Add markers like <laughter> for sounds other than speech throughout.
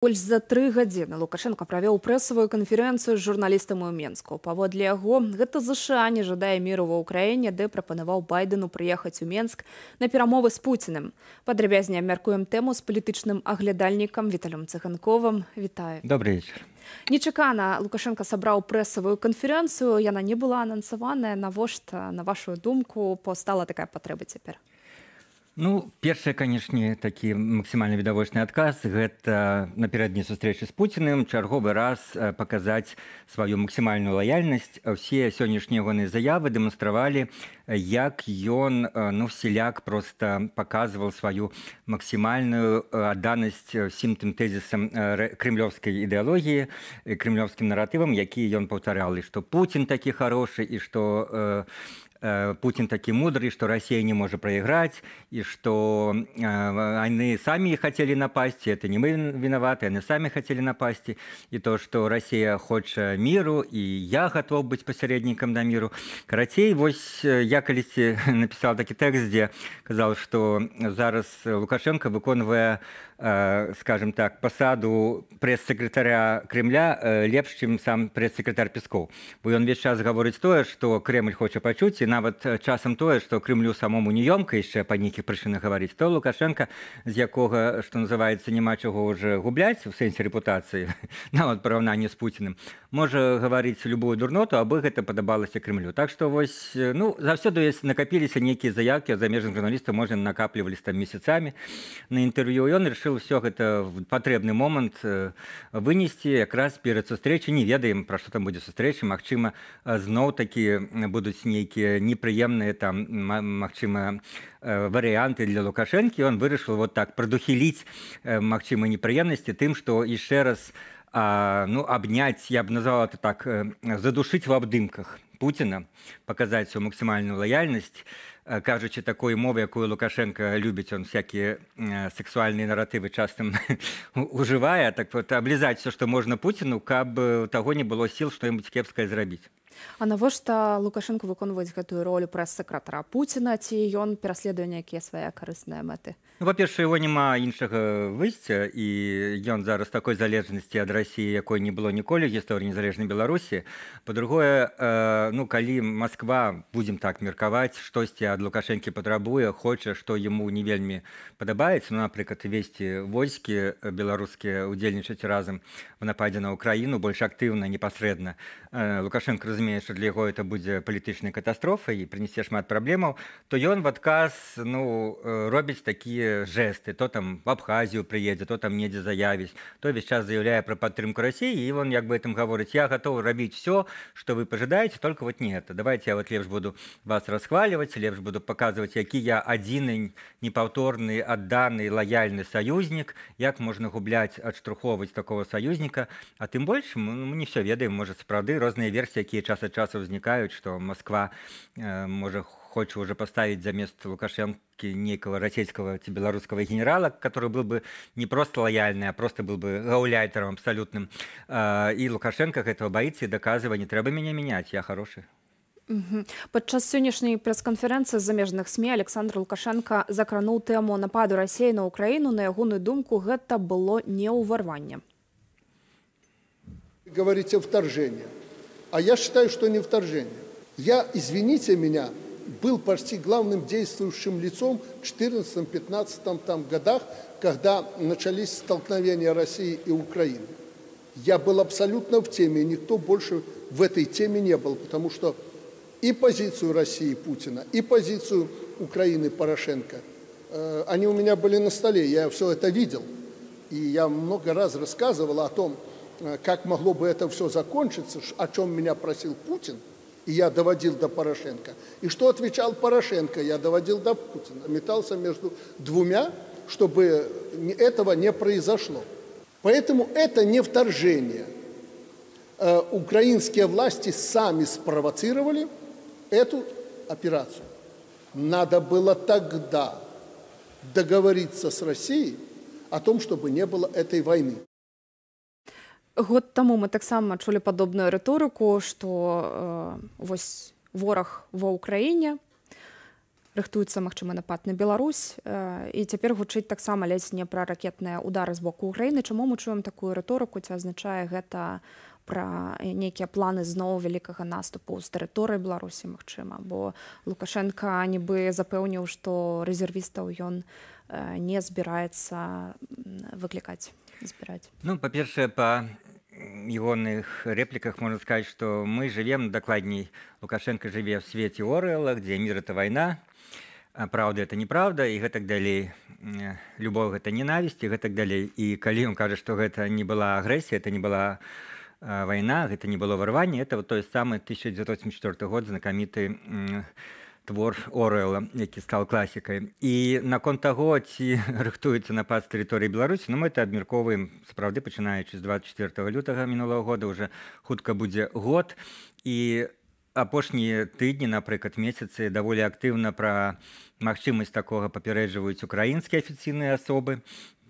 Больш за тры гадзіны Лукашенко правёў прэсавую канферэнцыю з журналістам у Менску. Паводле яго, гэта ЗША не жадае міру ва ўкраіне, дзе прапанаваў байдену прыехаць у Менск на перамовы з Пуціным. Падрабязне абмяркуем тэму з палітычным аглядальнікам Віталём Цыганковым. Вітаю. Добры вечар. Нечакана Лукашенко сабраў прэсавую канферэнцыю, яна не была анансаваная. Навошта, на вашу думку, паўстала такая патрэба цяпер? Ну першае канешне такі максімальна відавочны адказ гэта напераддні сустрэчы з пуціным чарговы раз э, паказаць сваю максімальную лаяльнасць усе сённяшнія ягоныя заявы дэманстравалі э, як ён э, ну селяк просто паказваў сваю максімальную адданасць усім тым тэзісам крымлёўскай ідэалогіі крымлёўскім наратывам які ён паўтарял і што Пін такі хорошы і што у Путин такие мудрые, что Россия не может проиграть, и что они сами хотели напасть, это не мы виноваты, они сами хотели напасть, и то, что Россия хочет миру, и я готов быть посередником на миру. Короче, вот я колесе <laughs> написал такой текст, где сказал, что зараз Лукашенко выконывая скажем так, посаду пресс-секретаря Кремля лепш, чем сам пресс-секретарь Песков. И он весь час говорит то, что Кремль хочет почуть, и нават э, часам тое што крымлю самому неёмка яшчэ па нейкіх прычыны гаварыць то лукашенко з якога што называецца няма чаго уже губляць у сэнсе рэпутацыі <laughs> нават параўнанні з пуціным можа гаварыць любую дурноту абы гэта падабалася крымлю так што вось э, ну заўсёды ёсць накапіліся нейкія заявкі замежных журналістаў можна накаплівались там месяцамі на інтэрв'ю ён решил все гэта патрэбны момант э, вынесці якраз перад сустрэчы не ведаем пра што там будзе сустрэча магчыма зноў такі будуць нейкія непрыемныя там магчыма э, варыянты для лукашэнкі он вырашыў вот так прадухіліць э, магчымы непрыемнасці тым што яшчэ раз а, ну абняць я б назвала это так э, задушыць в абдымках Пуціна паказаць у максімальную лаяльнасць кажучы такой мове якую лукашенко любіць он всякие сексуальные наратывы частым <laughs> ужывая так вот облізаць все что можна пуціну каб таго не было сил что-нибудь кепскае зрабіць А навошта лукашынку выконваць гэтую ролю прэс сакратара Пуціна ці ён пераследуе нейкія свае карысныя мэты ну, во-першае его няма іншага выйсця і ён зараз такой залежнасці ад рассіі якой не было ніколі гісторыі незалежнай беларусі по-другое э, ну калі москва будзем так меркаваць штосьці ад лукашэнкі патрабуе хоча што яму не вельмі падабаецца ну, напрыклад весці войскі беларускія удзельнічаць разам в нападзе на украіну больш актыўна непасрэдна э, лукашенко разумею разумеет что для яго это будзе палітычнай катастрофай і принесе шмат праблемаў то ён в адказ ну э, робіць такія жесты то там в абхазію прыедзе то там недзе заявіць то весь час заявляе про падтрымку россии і он як бы этом гаворыць я готов рабіць все что вы пожидаете только вот не это давайте я вот лепш буду вас расхваливать лепш буду показывать які я один непаўторны адданы лояльны союзнік як можна губляць адштурховваць такого союзніка а тым больш ну, мы не все ведаем может сапраўды розныя версии якія часто час ад часу ўзнікаюць што Масква э, можа хоча уже паставіць замест лукашэнкі нейкага расійскага ці беларускага генерала который быў бы не просто лаяльны а просто был бы гауляйтером абсалютным і э, лукашенко гэтага баіцца доказва не трэба мяне мяняць я хорошы Падчас сённяшняй прэс-канферэнцыі замежных сМ Александр Лукашенко закрануў тэму нападу рассей на ўкраіну на ягоную думку гэта было не ўварванне. Гаце вторжение. А я считаю, что не вторжение. Я, извините меня, был почти главным действующим лицом в 14-15 годах, когда начались столкновения России и Украины. Я был абсолютно в теме, и никто больше в этой теме не был, потому что и позицию России Путина, и позицию Украины Порошенко, э, они у меня были на столе, я все это видел. И я много раз рассказывал о том, Э, как могло бы это все закончиться, о чем меня просил Путин, и я доводил до Порошенко. И что отвечал Порошенко, я доводил до Путина. Метался между двумя, чтобы этого не произошло. Поэтому это не вторжение. Э, украинские власти сами спровоцировали эту операцию. Надо было тогда договориться с Россией о том, чтобы не было этой войны. год таму мы таксама чулі падобную рыторыку что э, вось вораг ва ўкраіне рыхтуецца магчыма напад на Беларусь э, і цяпер гучыць таксама ледзь не пра ракетныя удары з боку Україніны чаму мы чуем такую рыторыку ці азначае гэта пра нейкія планы зноў вялікага наступу з тэрыторыі беларусі Мачыма бо лукашенко нібы запэўніў што рэзервістаў ён э, не збіраецца выклікаць збіраць ну па-першае па ягоных рэпліках можна сказаць што мы жывем дакладней лукашенко жыве в свеце орэла дзе мір это вайна праўда это неправда і гэтак далей э, любов гэта ненавісці гэтак далей і калі ён кажа што гэта не была агрэсія это не была э, вайна гэта не было варванне этого той самы 1984 год знакаміты у твор Орэла які стал класікай і наконт таго ці <laughs> рыхтуецца напад з тэрыторыі беларусі но ну, мы это абмярковаем сапраўды пачынаючы з 24 лютага мінулого года уже хутка будзе год і апошнія тыдні напрыклад месяцы даволі актыўна пра магчымасць такога папярэджваюць украінскія афіцыйныя асобы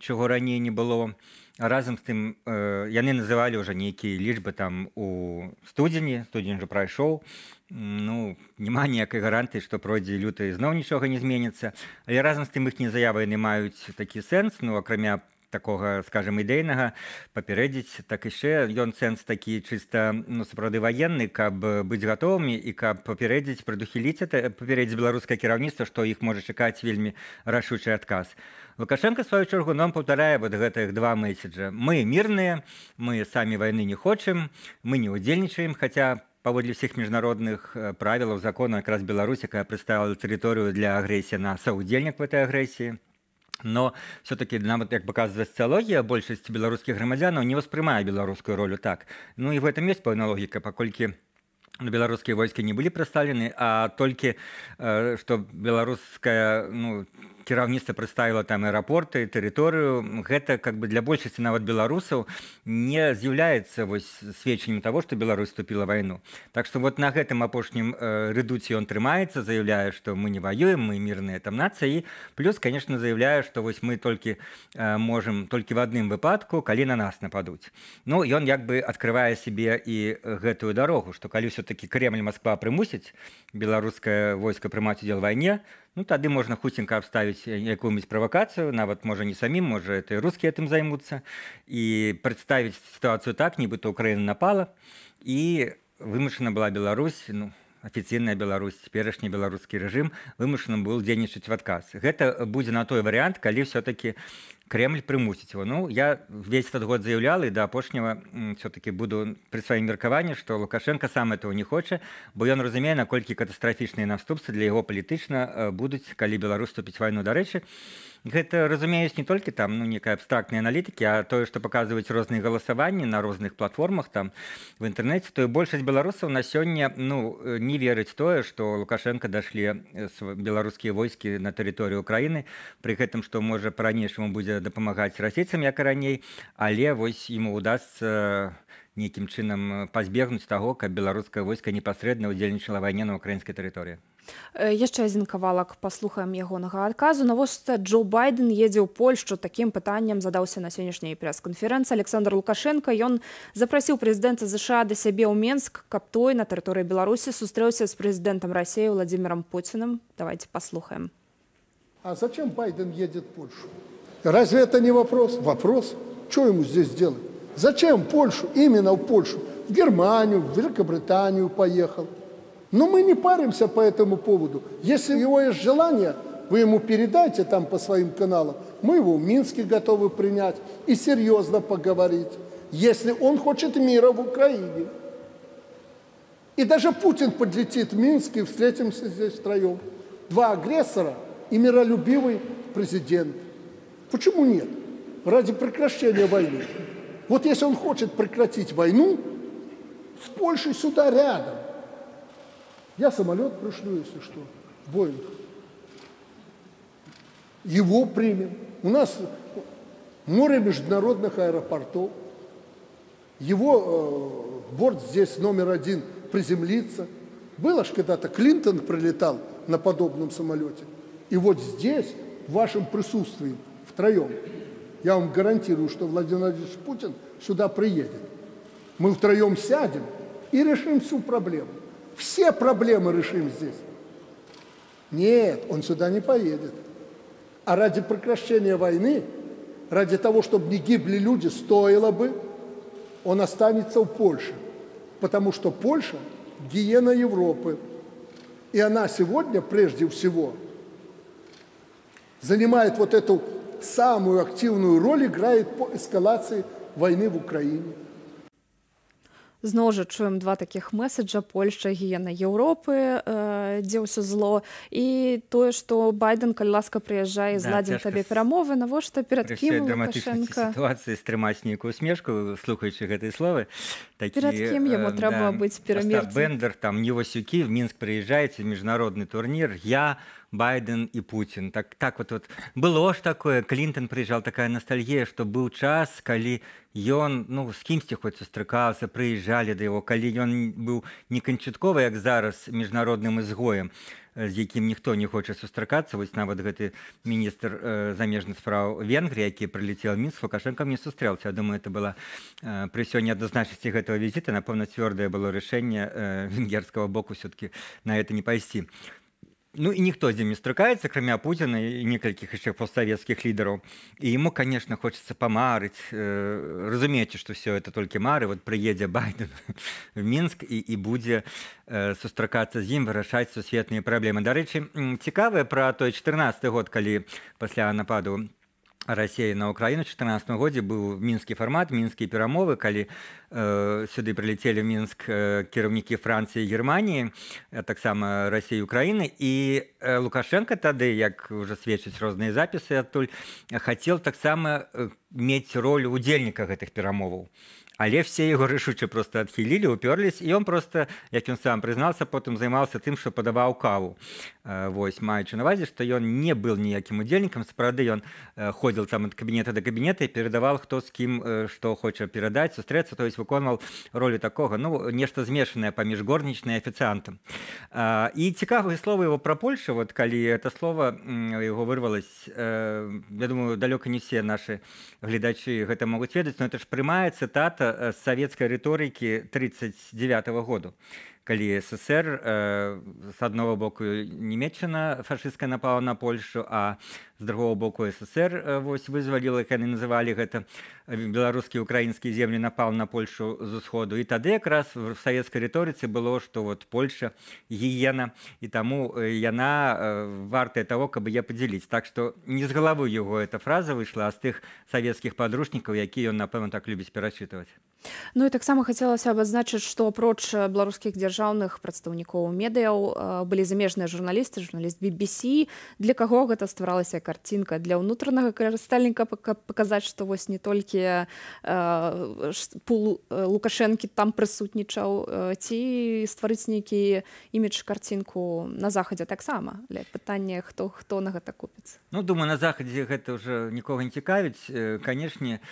чаго раней не было і разам з тым э, яны называлі ўжо нейкія лічбы там у студзені студзень уже прайшоў ну няма ніякай гарантыі што пройдзе люта ізноў нічога не зменіцца але разам з тым іх не заявы яны маюць такі сэнс ну акрамя такога скажем ідэйнага папярэдзіць так яшчэ ён сэнс такі чыста ну сапраўды ваенны каб быць гатовымі і каб папярэдзіць прадухіліць это папярэдзіць беларускае кіраўніцтва што іх можа чакаць вельмі рашучы адказ а Лукашенко сваю чаргу нам паўтарае вот гэтых два мэседжа. Мы мірныя, мы самі вайны не хочам, мы не ўдзельнічаем, хаця паводле ўсіх міжнародных э, правілаў закона якраз Беларусь, якая прыставіла тэрыторыю для агрэсіі на саўдзельнік в этой агрэсіі. Но все-таки нават як паказвае сцыялогія, большасць беларускіх грамадзянаў не ўспрымае беларускую ролю так. Ну і в этом ёсць пэўна логіка, паколькі беларускія войскі не былі прастаўлены, а толькі што э, беларуская ну, кіраўніцтва прадставіла там аэрапорты тэрыторыю гэта как бы для большасці нават беларусаў не з'яўляецца вось сведчаннем того что Беларусь вступіла вайну так что вот на гэтым апошнім э, рэдуці он трымаецца заявляю что мы не воюем мы мірныя там нацыі плюс конечно заявляю что вось мы толькі э, можем толькі в адным выпадку калі на нас нападуць Ну ён як бы открывае себе і гэтую дорогу что калі все-таки кремль Москва прымусіць беларускае войска прымаць удзел вайне то ну тады можна хуценька абставіць якую-нибудь э, правакацыю нават можа не самім можа это рускія тым займуцца і прадставіць сітуацыю так нібыта украіна напала і вымушана была Беларусь ну афіцыйная Беларусь цяперашні беларускі рэжым вымушаным быў дзейнічаць в адказ гэта будзе на той варыянт калі все-таки Кремль прымусіць его ну я весь этот год заявлял і до апошняго все-таки буду при сваім меркаванні что лукашенко сам этого не хоча бо ён разумее наколькі катастрафічныя наступцы для яго палітычна э, будуць калі беларус ступіць вайну дарэчы гэта разумеюць не толькі там ну некая абстрактныя аналітыкі а тое что показваюць розныя галасаванні на розных платформах там в інтэрнэце то большасць беларусаў на сёння ну э, не верыць тое что лукашенко дашлі э, беларускія войскі на тэрыторыю краіны при гэтым что можа по-ранейшаму будзе дапамагаць расейцам як і раней але вось ему удастся нейкім чынам пазбегнуць таго каб беларускае войска непасрэдна ўдзельнічала вайне на украінскай тэрыторыі э, яшчэ адзін кавалак паслухаем ягонага адказу навошта Джо байден едзе ў польшчу такім пытанням задаўся на сённяшняй прэс-канферэнцыі александр лукашенко ён запрасіў прэзідэнта ЗША да сябе ў менск каб той на тэрыторыі беларусі сустрэўся з прэзідэнтам рассеі владимиром поціным давайте паслухаем а зачем байден едет польшу Разве это не вопрос? Вопрос. Что ему здесь делать? Зачем Польшу? Именно в Польшу. В Германию, в Великобританию поехал. Но мы не паримся по этому поводу. Если у него есть желание, вы ему передайте там по своим каналам. Мы его в Минске готовы принять и серьезно поговорить. Если он хочет мира в Украине. И даже Путин подлетит в Минск и встретимся здесь втроем. Два агрессора и миролюбивый президент – Почему нет? Ради прекращения войны. Вот если он хочет прекратить войну, с Польшей сюда рядом. Я самолет пришлю, если что, Боинг. Его примем. У нас море международных аэропортов. Его э, борт здесь номер один приземлится. Было ж когда-то Клинтон прилетал на подобном самолете. И вот здесь, в вашем присутствии, втроем. Я вам гарантирую, что Владимир Владимирович Путин сюда приедет. Мы втроем сядем и решим всю проблему. Все проблемы решим здесь. Нет, он сюда не поедет. А ради прекращения войны, ради того, чтобы не гибли люди, стоило бы, он останется в Польше. Потому что Польша – гиена Европы. И она сегодня, прежде всего, занимает вот эту самую активную роль играет по эскалации войны в Украине. Зноў жа чуем два такіх месседжа Польша гіена Еўропы дзе ўсё зло і тое што байден калі ласка прыязджае зладзім да, табе перамовы навошта перад кімацыі стрымаць нейкую смешку слухаючы гэтай словы такі, яму э, трэба да, быць перамер бендер там не васюкі в мінск прыязджаеце міжнародны турнір я у байден и путин так так вот вот было ж такое клинтон приезжал такая ностальгия что был час коли ён ну с кімсьці хоть сустракался приезжали до да его коли ён был не канчатковый як зараз международным изгоем э, з якім ніхто не хоча сустракацца вось нават гэты міністр э, замежных справ венгрыі які прыліцеў мінс лукашенко мне сустрэлся я думаю это было э, пры сёння адназначасці гэтага візіта напэўна цвёрдае было рашэнне э, венгерскага боку все-таки на это не пайсці то Ну і ніхто з ім не стракаецца, акрамя Пуціна і некалькіх яшчэ постсавецкіх лідараў. І яму, конечно, хочацца памарыць, э, разумееце, што ўсё это толькі мары, вот прыедзе байден <laughs> в мінск і, і будзе э, сустракацца з ім вырашаць сусветныя праблемы. Дарэчы, цікавыя пра той 14 год, калі пасля нападу рассея на украіну 14 годзе быў мінскі фармат мінскія перамовы калі э, сюды прилетели мінск э, кіраўнікі францыі германії э, таксама россии украины і э, лукашенко тады як уже сведчыць розныя запісы адтуль хотел таксама э, мець роль удзельніка гэтых перамоваў але все яго рашучы просто адхілілі уперлись і ён просто як ён сам прызнался потым займался тым что падаваў каву восьось маючы навазе что ён не был ніякім удзельнікам сапраўды ён ходзіл там от кабінета до кабінета перадавал хто з кім что хоча перадать сустрэцца то есть выконваў ролю такого ну нешта змешанае паміж горнічнай афіцыантам і цікавыя слова его про польшу вот калі это слово его вырвалось я думаю далёка не все наши гледачы гэта могуць ведаць но это ж прымаецца тата Э, советской риторики 1939 года калі ССР э, с одного боку Нечына фашистская напала на Польшу а з другого боку ССР э, вось вызвалила яны называлі гэта э, беларускі украінскія земли напал на Польшу з усходу і тады якраз в савецкай рыторыцы было что вот Польша гіена і таму э, яна э, вартая того каб я подзяліць так что не з головы его эта фраза выйшла з тых савецкіх подручнікаў які ён напэўна так любіць перачитывать Ну і таксама хацелася абазначыць что апроч э, беларускіх дзяр дзяржаўных прадстаўнікоў медыяў э, былі замежныя журналісты журналіст BBC для каго гэта стваралася картинка для ўнутранага карыстальніка паказаць што вось не толькі э, пул э, лукашэнкі там прысутнічаў ці стварыць нейкі імідж картинку на захадзе таксама для пытання хто хто на гэта купіць Ну думаю на захадзе гэта уже нікога не цікавіць канешне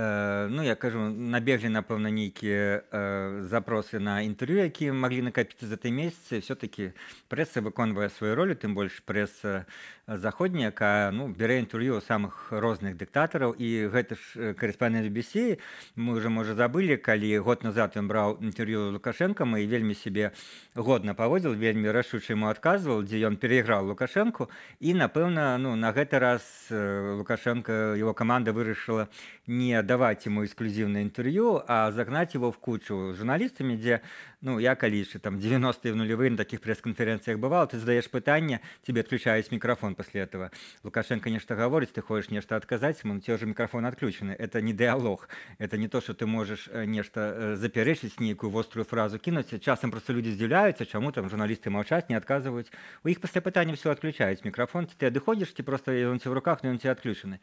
Э, ну я кажу набеглі напэўна нейкія э, запросы на інтэрв'ю якія маглі накапіцца за той месяцы все-таки прэса выконвае сваю ролю тым больш прэса заходняя к ну бере інтэрв'ю самых розных дыктатараў і гэта ж э, карыспанент бесе мы уже можа забылі калі год назад ён браў інтэрв'ю лукашенко мы вельмі себе годна паводзіл вельмі рашуча ему адказваў дзе ён переіграў лукашенко і напэўна ну на гэты раз э, лукашенко его команда вырашыла не до давать ему эксклюзивное интервью, а загнать его в кучу с журналистами, где ну я калі яшчэ там 90 нулевы на таких прэс-канферэнцыях бывал ты задаеш пытанне тебе отключаюць мікрафон пасля этого лукашенко нешта гаворыць ты хош нешта адказаць мы те уже мікрафон отключаны это не дыалог это не то что ты можешь э, нешта э, запярэшыць нейкую вострую фразу кінуць часам просто люди здзіўляюцца чаму там журналісты маўчаць не адказваюць у іх пасля пытання все отключаюць мікрафон ты адыходишь ці просто ёнці в руках ён ці отключаны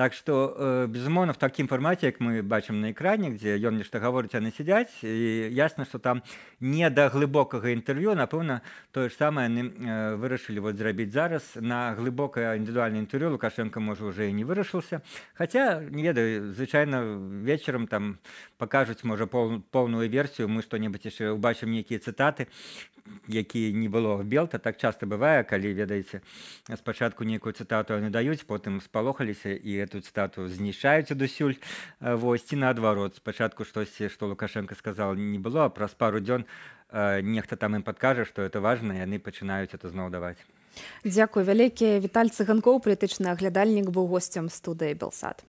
так что э, безумоўно в таким фармаце як мы бачым на экране где ён нешта гаворыць яны сядзяць і ясно что там у не да глыбокага інтэрв'ю напэўна тое ж самае яны э, вырашылі вот зрабіць зараз на глыбокае індывідуальны інтэрв'ю лукашенко можа уже і не вырашыўся хаця не ведаю звычайна вечарам там пакажуць можа поўную версію мы што-небудзь яшчэ ўбачым нейкія цытаты які не было белта так часто бывае калі ведаеце спачатку нейкую цытату яны даюць потым спалохаліся і эту цытату знішаюць дасюль э, восьці наадварот спачатку штосьці што лукашенко сказал не было праз пару дзе дзён э, нехта там ім падкажа што это важна яны пачынаюць это зноў даваць Дзякуй вялікія вітальцы ганкоў палітычны аглядальнік быў гостцем студыі белсад